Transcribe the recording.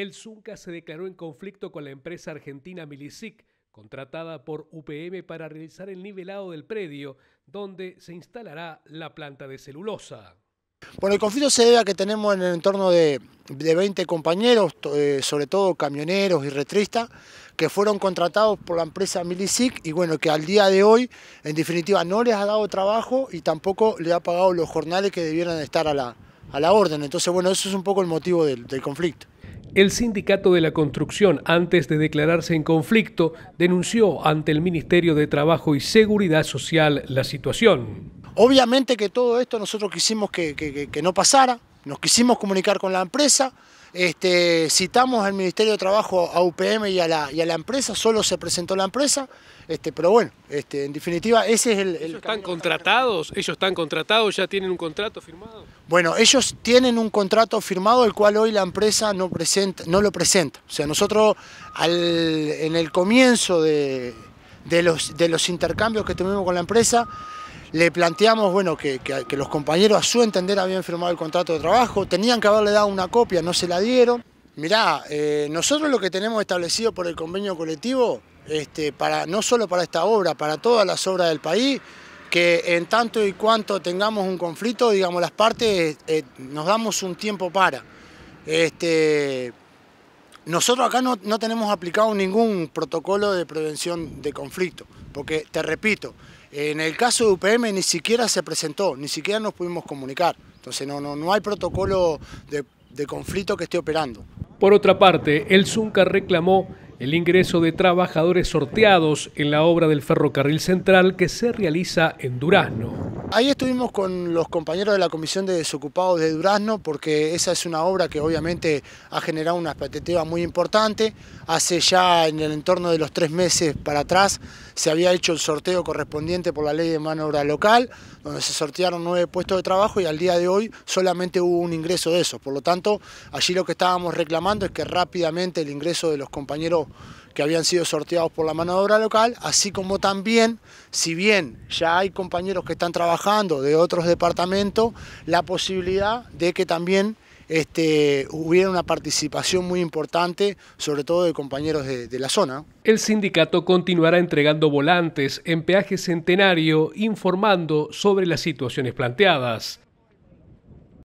el Zunca se declaró en conflicto con la empresa argentina Milicic, contratada por UPM para realizar el nivelado del predio donde se instalará la planta de celulosa. Bueno, el conflicto se debe a que tenemos en el entorno de, 20 compañeros, eh, sobre todo camioneros y retristas, que fueron contratados por la empresa Milicic y bueno, que al día de hoy, en definitiva, no les ha dado trabajo y tampoco le ha pagado los jornales que debieran estar a la, a la orden. Entonces, bueno, eso es un poco el motivo del conflicto. El sindicato de la construcción, antes de declararse en conflicto, denunció ante el Ministerio de Trabajo y Seguridad Social la situación. Obviamente que todo esto nosotros quisimos que, no pasara, nos quisimos comunicar con la empresa, este, citamos al Ministerio de Trabajo a UPM y a la, empresa, solo se presentó la empresa, este, pero bueno, este, en definitiva ese es el... ¿Ellos están contratados? ¿Ellos están contratados? ¿Ya tienen un contrato firmado? Bueno, ellos tienen un contrato firmado el cual hoy la empresa no, presenta, no lo presenta. O sea, nosotros en el comienzo de, los, de los intercambios que tuvimos con la empresa, le planteamos bueno, que, los compañeros a su entender habían firmado el contrato de trabajo, tenían que haberle dado una copia, no se la dieron. Mirá, eh, nosotros lo que tenemos establecido por el convenio colectivo, este, para, no solo para esta obra, para todas las obras del país, que en tanto y cuanto tengamos un conflicto, digamos, las partes eh, nos damos un tiempo para. Este, nosotros acá no, tenemos aplicado ningún protocolo de prevención de conflicto, porque te repito, en el caso de UPM ni siquiera se presentó, ni siquiera nos pudimos comunicar. Entonces no, no, no hay protocolo de, de conflicto que esté operando. Por otra parte, el Zunca reclamó el ingreso de trabajadores sorteados en la obra del ferrocarril central que se realiza en Durazno. Ahí estuvimos con los compañeros de la Comisión de Desocupados de Durazno porque esa es una obra que obviamente ha generado una expectativa muy importante. Hace ya en el entorno de los tres meses para atrás se había hecho el sorteo correspondiente por la ley de mano obra local, donde se sortearon nueve puestos de trabajo y al día de hoy solamente hubo un ingreso de esos. Por lo tanto, allí lo que estábamos reclamando es que rápidamente el ingreso de los compañeros que habían sido sorteados por la mano de obra local, así como también, si bien ya hay compañeros que están trabajando de otros departamentos, la posibilidad de que también este, hubiera una participación muy importante, sobre todo de compañeros de, la zona. El sindicato continuará entregando volantes en peaje centenario informando sobre las situaciones planteadas.